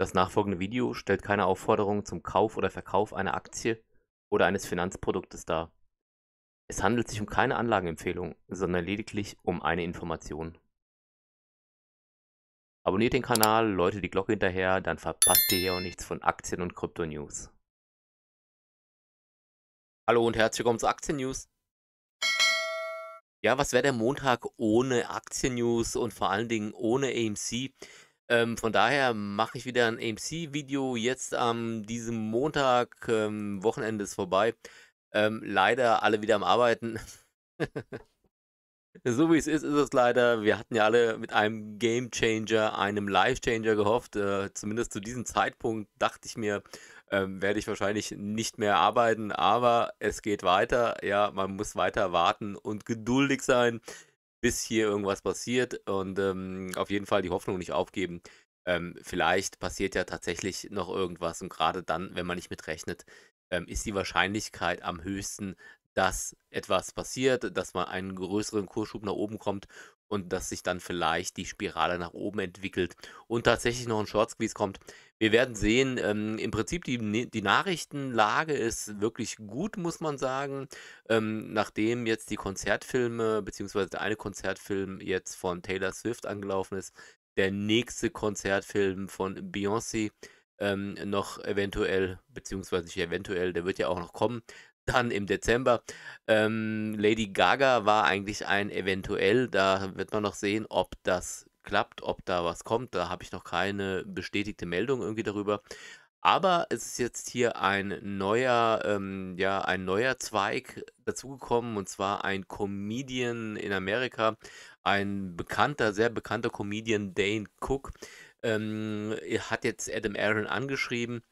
Das nachfolgende Video stellt keine Aufforderung zum Kauf oder Verkauf einer Aktie oder eines Finanzproduktes dar. Es handelt sich um keine Anlageempfehlung, sondern lediglich um eine Information. Abonniert den Kanal, läutet die Glocke hinterher, dann verpasst ihr hier auch nichts von Aktien- und Krypto-News. Hallo und herzlich willkommen zu Aktien-News. Ja, was wäre der Montag ohne Aktien-News und vor allen Dingen ohne AMC? Ähm, von daher mache ich wieder ein AMC-Video jetzt am ähm, diesem Montag, ähm, Wochenende ist vorbei. Ähm, leider alle wieder am Arbeiten. so wie es ist, ist es leider. Wir hatten ja alle mit einem Game Changer, einem Life Changer gehofft. Äh, zumindest zu diesem Zeitpunkt dachte ich mir, ähm, werde ich wahrscheinlich nicht mehr arbeiten, aber es geht weiter. Ja, man muss weiter warten und geduldig sein bis hier irgendwas passiert und ähm, auf jeden Fall die Hoffnung nicht aufgeben. Ähm, vielleicht passiert ja tatsächlich noch irgendwas und gerade dann, wenn man nicht mitrechnet, ähm, ist die Wahrscheinlichkeit am höchsten, dass etwas passiert, dass man einen größeren Kursschub nach oben kommt und dass sich dann vielleicht die Spirale nach oben entwickelt und tatsächlich noch ein Short Squeeze kommt. Wir werden sehen, ähm, im Prinzip die, ne-, die Nachrichtenlage ist wirklich gut, muss man sagen. Ähm, nachdem jetzt die Konzertfilme, beziehungsweise der eine Konzertfilm jetzt von Taylor Swift angelaufen ist, der nächste Konzertfilm von Beyoncé ähm, noch eventuell, beziehungsweise nicht eventuell, der wird ja auch noch kommen, dann im Dezember. Ähm, Lady Gaga war eigentlich ein eventuell, da wird man noch sehen, ob das klappt, ob da was kommt. Da habe ich noch keine bestätigte Meldung irgendwie darüber. Aber es ist jetzt hier ein neuer, ähm, ja, ein neuer Zweig dazugekommen und zwar ein Comedian in Amerika, ein bekannter, sehr bekannter Comedian, Dane Cook, ähm, hat jetzt Adam Aaron angeschrieben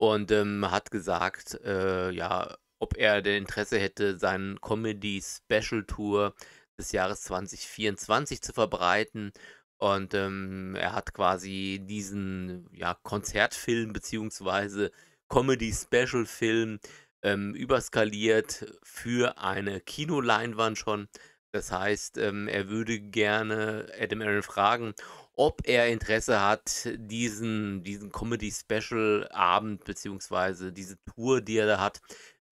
und ähm, hat gesagt, äh, ja, ob er denn Interesse hätte, seinen Comedy Special Tour des Jahres 2024 zu verbreiten. Und ähm, er hat quasi diesen ja, Konzertfilm bzw. Comedy-Special-Film ähm, überskaliert für eine Kinoleinwand schon. Das heißt, ähm, er würde gerne Adam Aaron fragen, ob er Interesse hat, diesen, diesen Comedy-Special-Abend bzw. diese Tour, die er da hat,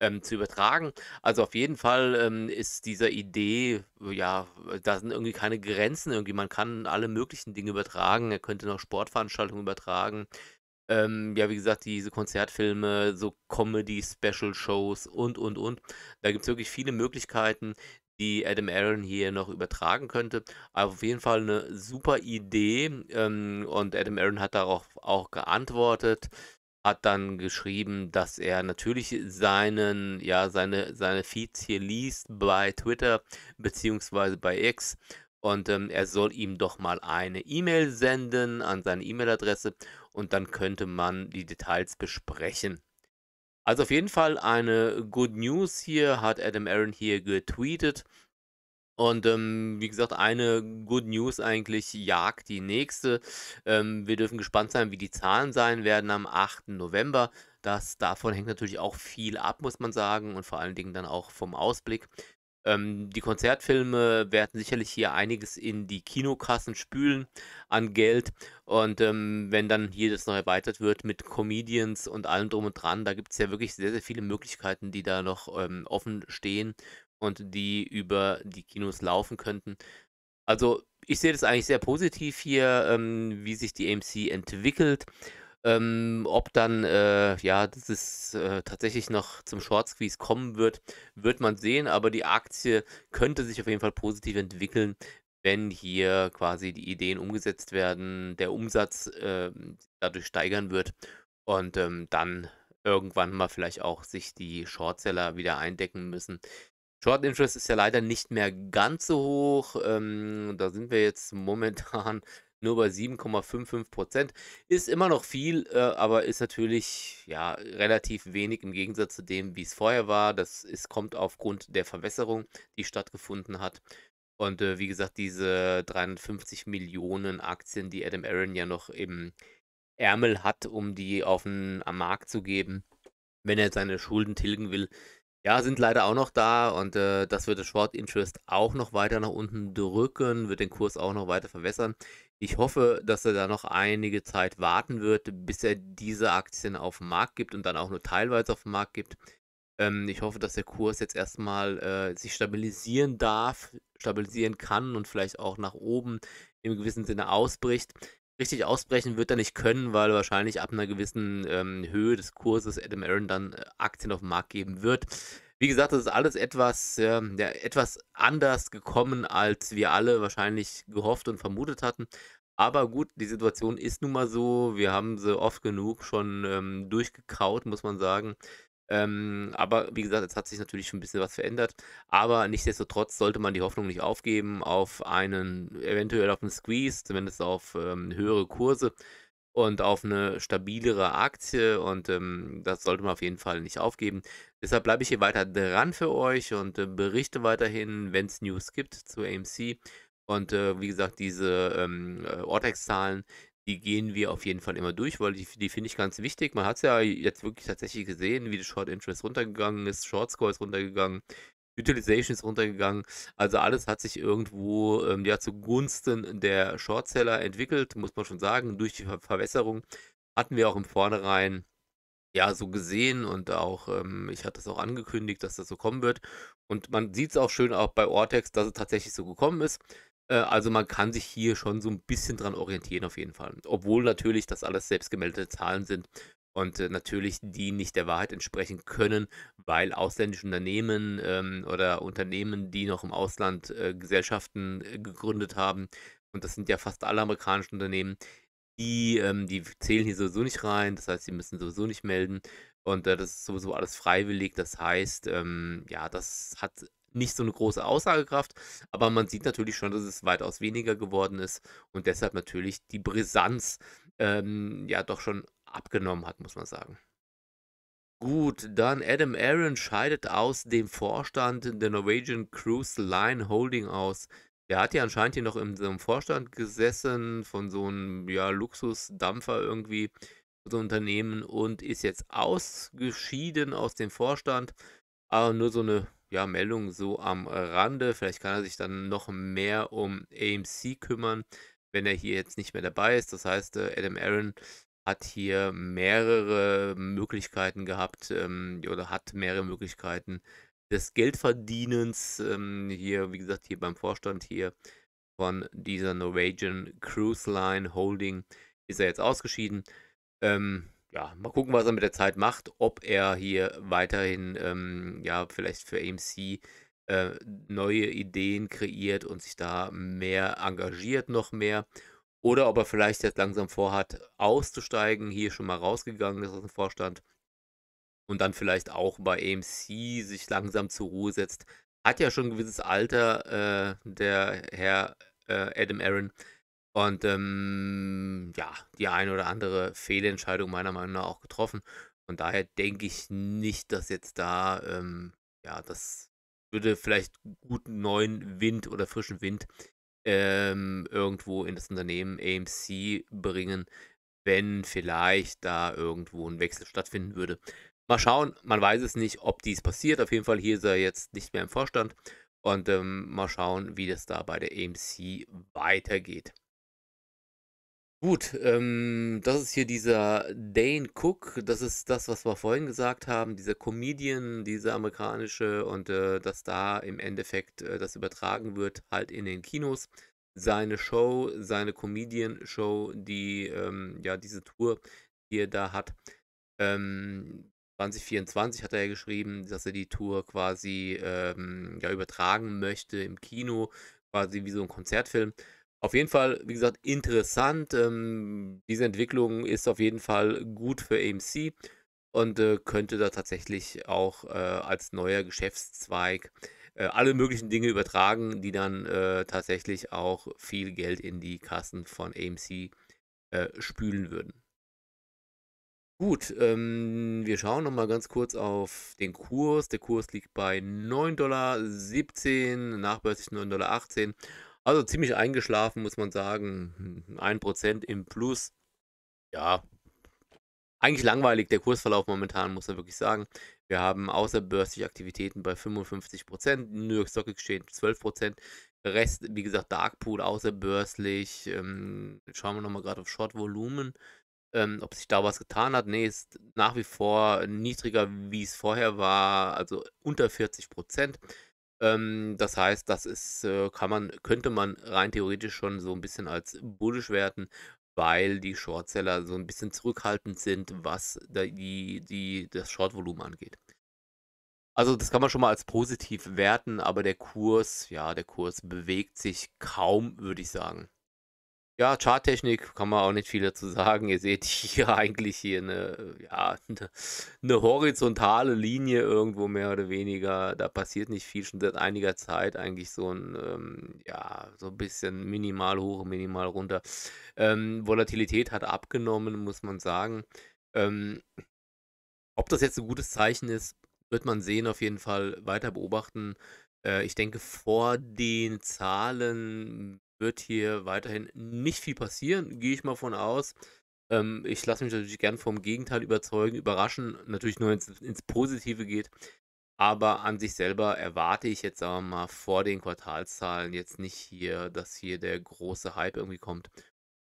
ähm, zu übertragen. Also auf jeden Fall ähm, ist dieser Idee, ja, da sind irgendwie keine Grenzen irgendwie. Man kann alle möglichen Dinge übertragen. Er könnte noch Sportveranstaltungen übertragen. Ähm, ja, wie gesagt, diese Konzertfilme, so Comedy-Special-Shows und, und, und. Da gibt es wirklich viele Möglichkeiten, die Adam Aaron hier noch übertragen könnte. Aber auf jeden Fall eine super Idee ähm, und Adam Aaron hat darauf auch geantwortet, hat dann geschrieben, dass er natürlich seinen, ja, seine, seine Feeds hier liest bei Twitter bzw. bei X und ähm, er soll ihm doch mal eine E-Mail senden an seine E-Mail-Adresse und dann könnte man die Details besprechen. Also auf jeden Fall eine Good News hier, hat Adam Aaron hier getweetet. Und ähm, wie gesagt, eine Good News eigentlich jagt die nächste. Ähm, wir dürfen gespannt sein, wie die Zahlen sein werden am 8. November. Das, davon hängt natürlich auch viel ab, muss man sagen, und vor allen Dingen dann auch vom Ausblick. Ähm, die Konzertfilme werden sicherlich hier einiges in die Kinokassen spülen an Geld. Und ähm, wenn dann hier das noch erweitert wird mit Comedians und allem drum und dran, da gibt es ja wirklich sehr, sehr viele Möglichkeiten, die da noch ähm, offen stehen und die über die Kinos laufen könnten. Also ich sehe das eigentlich sehr positiv hier, ähm, wie sich die AMC entwickelt. Ähm, ob dann, äh, ja, das ist äh, tatsächlich noch zum Short Squeeze kommen wird, wird man sehen, aber die Aktie könnte sich auf jeden Fall positiv entwickeln, wenn hier quasi die Ideen umgesetzt werden, der Umsatz äh, dadurch steigern wird und ähm, dann irgendwann mal vielleicht auch sich die Shortseller wieder eindecken müssen. Short Interest ist ja leider nicht mehr ganz so hoch. Ähm, da sind wir jetzt momentan nur bei 7,55 Prozent. Ist immer noch viel, äh, aber ist natürlich ja relativ wenig im Gegensatz zu dem, wie es vorher war. Das ist, kommt aufgrund der Verwässerung, die stattgefunden hat. Und äh, wie gesagt, diese 350 Millionen Aktien, die Adam Aaron ja noch im Ärmel hat, um die auf den, am Markt zu geben, wenn er seine Schulden tilgen will, ja, sind leider auch noch da und äh, das wird das Short Interest auch noch weiter nach unten drücken, wird den Kurs auch noch weiter verwässern. Ich hoffe, dass er da noch einige Zeit warten wird, bis er diese Aktien auf den Markt gibt und dann auch nur teilweise auf den Markt gibt. Ähm, ich hoffe, dass der Kurs jetzt erstmal äh, sich stabilisieren darf, stabilisieren kann und vielleicht auch nach oben im gewissen Sinne ausbricht. Richtig ausbrechen wird er nicht können, weil wahrscheinlich ab einer gewissen ähm, Höhe des Kurses Adam Aaron dann äh, Aktien auf den Markt geben wird. Wie gesagt, das ist alles etwas, ähm, ja, etwas anders gekommen, als wir alle wahrscheinlich gehofft und vermutet hatten. Aber gut, die Situation ist nun mal so. Wir haben sie oft genug schon ähm, durchgekaut, muss man sagen. Ähm, aber wie gesagt, jetzt hat sich natürlich schon ein bisschen was verändert. Aber nichtsdestotrotz sollte man die Hoffnung nicht aufgeben auf einen, eventuell auf einen Squeeze, zumindest auf ähm, höhere Kurse und auf eine stabilere Aktie und ähm, das sollte man auf jeden Fall nicht aufgeben. Deshalb bleibe ich hier weiter dran für euch und äh, berichte weiterhin, wenn es News gibt zu AMC. Und äh, wie gesagt, diese ähm, äh, Ortex-Zahlen, die gehen wir auf jeden Fall immer durch, weil die, die finde ich ganz wichtig. Man hat es ja jetzt wirklich tatsächlich gesehen, wie die Short Interest runtergegangen ist, Short Score ist runtergegangen, Utilization ist runtergegangen. Also alles hat sich irgendwo ähm, ja, zugunsten der Shortseller entwickelt, muss man schon sagen. Durch die Ver Verwässerung hatten wir auch im Vornherein ja so gesehen und auch, ähm, ich hatte es auch angekündigt, dass das so kommen wird. Und man sieht es auch schön auch bei Ortex, dass es tatsächlich so gekommen ist. Äh, also man kann sich hier schon so ein bisschen dran orientieren auf jeden Fall. Obwohl natürlich das alles selbstgemeldete Zahlen sind und äh, natürlich die nicht der Wahrheit entsprechen können, weil ausländische Unternehmen ähm, oder Unternehmen, die noch im Ausland äh, Gesellschaften äh, gegründet haben, und das sind ja fast alle amerikanischen Unternehmen, die, ähm, die zählen hier sowieso nicht rein, das heißt, sie müssen sowieso nicht melden und äh, das ist sowieso alles freiwillig, das heißt, ähm, ja, das hat nicht so eine große Aussagekraft, aber man sieht natürlich schon, dass es weitaus weniger geworden ist und deshalb natürlich die Brisanz ähm, ja doch schon abgenommen hat, muss man sagen. Gut, dann Adam Aaron scheidet aus dem Vorstand der Norwegian Cruise Line Holding aus. Er hat ja anscheinend hier noch in so einem Vorstand gesessen von so einem ja, Luxusdampfer irgendwie, so Unternehmen und ist jetzt ausgeschieden aus dem Vorstand. Aber nur so eine ja, Meldung so am Rande. Vielleicht kann er sich dann noch mehr um AMC kümmern, wenn er hier jetzt nicht mehr dabei ist. Das heißt, äh, Adam Aaron hat hier mehrere Möglichkeiten gehabt ähm, oder hat mehrere Möglichkeiten des Geldverdienens ähm, hier, wie gesagt, hier beim Vorstand hier von dieser Norwegian Cruise Line Holding ist er jetzt ausgeschieden. Ähm, ja, mal gucken, was er mit der Zeit macht, ob er hier weiterhin, ähm, ja, vielleicht für AMC äh, neue Ideen kreiert und sich da mehr engagiert, noch mehr oder ob er vielleicht jetzt langsam vorhat, auszusteigen, hier schon mal rausgegangen ist aus dem Vorstand und dann vielleicht auch bei AMC sich langsam zur Ruhe setzt. Hat ja schon ein gewisses Alter, äh, der Herr äh, Adam Aaron. Und ähm, ja, die eine oder andere Fehlentscheidung meiner Meinung nach auch getroffen. Von daher denke ich nicht, dass jetzt da, ähm, ja, das würde vielleicht guten neuen Wind oder frischen Wind ähm, irgendwo in das Unternehmen AMC bringen, wenn vielleicht da irgendwo ein Wechsel stattfinden würde. Mal schauen, man weiß es nicht, ob dies passiert. Auf jeden Fall hier ist er jetzt nicht mehr im Vorstand. Und ähm, mal schauen, wie das da bei der AMC weitergeht. Gut, ähm, das ist hier dieser Dane Cook, das ist das, was wir vorhin gesagt haben, dieser Comedian, dieser amerikanische und äh, dass da im Endeffekt äh, das übertragen wird, halt in den Kinos. Seine Show, seine Comedian-Show, die, ähm, ja, diese Tour, die er da hat. Ähm, 2024 hat er ja geschrieben, dass er die Tour quasi ähm, ja, übertragen möchte im Kino, quasi wie so ein Konzertfilm. Auf jeden Fall, wie gesagt, interessant. Ähm, diese Entwicklung ist auf jeden Fall gut für AMC und äh, könnte da tatsächlich auch äh, als neuer Geschäftszweig äh, alle möglichen Dinge übertragen, die dann äh, tatsächlich auch viel Geld in die Kassen von AMC äh, spülen würden. Gut, ähm, wir schauen nochmal ganz kurz auf den Kurs. Der Kurs liegt bei 9,17 Dollar, nachbörslich 9,18 Dollar also ziemlich eingeschlafen, muss man sagen. 1% hm, im Plus. Ja. Eigentlich langweilig der Kursverlauf momentan, muss man wirklich sagen. Wir haben außerbörsliche Aktivitäten bei 55%, New York Stock Exchange 12%, Rest, wie gesagt, Dark Pool außerbörslich. Ähm, schauen wir nochmal gerade auf Short Volumen, ähm, ob sich da was getan hat. Nee, ist nach wie vor niedriger, wie es vorher war, also unter 40 ähm, das heißt, das ist, äh, kann man, könnte man rein theoretisch schon so ein bisschen als bullisch werten, weil die Shortseller so ein bisschen zurückhaltend sind, was da die, die, das Shortvolumen angeht. Also das kann man schon mal als positiv werten, aber der Kurs, ja, der Kurs bewegt sich kaum, würde ich sagen. Ja, Charttechnik kann man auch nicht viel dazu sagen. Ihr seht hier eigentlich hier eine, äh, ja, eine, eine, horizontale Linie irgendwo mehr oder weniger. Da passiert nicht viel, schon seit einiger Zeit eigentlich so ein, ähm, ja, so ein bisschen minimal hoch, minimal runter. Ähm, Volatilität hat abgenommen, muss man sagen. Ähm, ob das jetzt ein gutes Zeichen ist, wird man sehen, auf jeden Fall weiter beobachten. Äh, ich denke, vor den Zahlen wird hier weiterhin nicht viel passieren, gehe ich mal von aus. Ähm, ich lasse mich natürlich gern vom Gegenteil überzeugen, überraschen, natürlich nur ins, ins Positive geht. Aber an sich selber erwarte ich jetzt, sagen wir mal, vor den Quartalszahlen jetzt nicht hier, dass hier der große Hype irgendwie kommt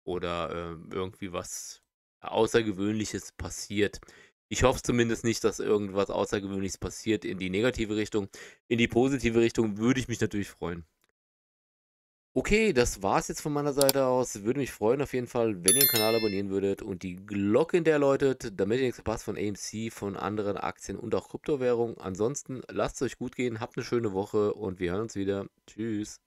oder äh, irgendwie was Außergewöhnliches passiert. Ich hoffe zumindest nicht, dass irgendwas Außergewöhnliches passiert in die negative Richtung. In die positive Richtung würde ich mich natürlich freuen. Okay, das war's jetzt von meiner Seite aus. Würde mich freuen auf jeden Fall, wenn ihr den Kanal abonnieren würdet und die Glocke in der läutet, damit ihr nichts verpasst von AMC, von anderen Aktien und auch Kryptowährungen. Ansonsten lasst es euch gut gehen, habt eine schöne Woche und wir hören uns wieder. Tschüss.